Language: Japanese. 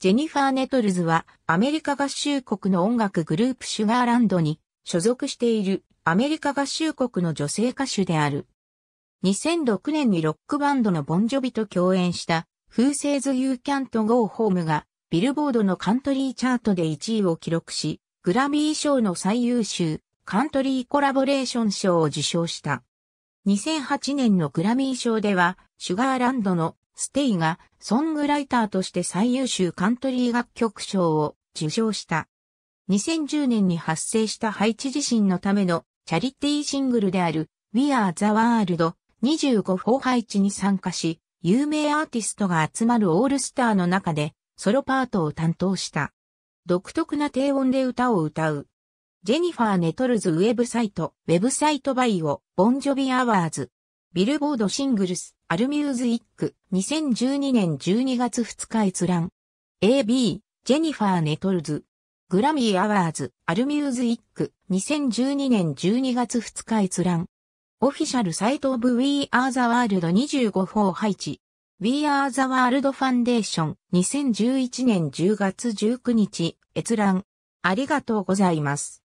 ジェニファー・ネトルズはアメリカ合衆国の音楽グループシュガーランドに所属しているアメリカ合衆国の女性歌手である。2006年にロックバンドのボンジョビと共演した風星ズ・ユー・キャント・ゴー・ホームがビルボードのカントリーチャートで1位を記録し、グラミー賞の最優秀カントリーコラボレーション賞を受賞した。2008年のグラミー賞ではシュガーランドのステイがソングライターとして最優秀カントリー楽曲賞を受賞した。2010年に発生したハイチ地震のためのチャリティーシングルである We Are the World 25 for ハイチに参加し、有名アーティストが集まるオールスターの中でソロパートを担当した。独特な低音で歌を歌う。ジェニファー・ネトルズウェブサイト、ウェブサイトバイオ、ボンジョビアワーズ。ビルボードシングルス、アルミューズイック、2012年12月2日閲覧。AB、ジェニファー・ネトルズ。グラミー・アワーズ、アルミューズイック、2012年12月2日閲覧。オフィシャルサイトオブウィー・アー・ザ・ワールド25法配置。ウィー・アー・ザ・ワールド・ファンデーション、2011年10月19日閲覧。ありがとうございます。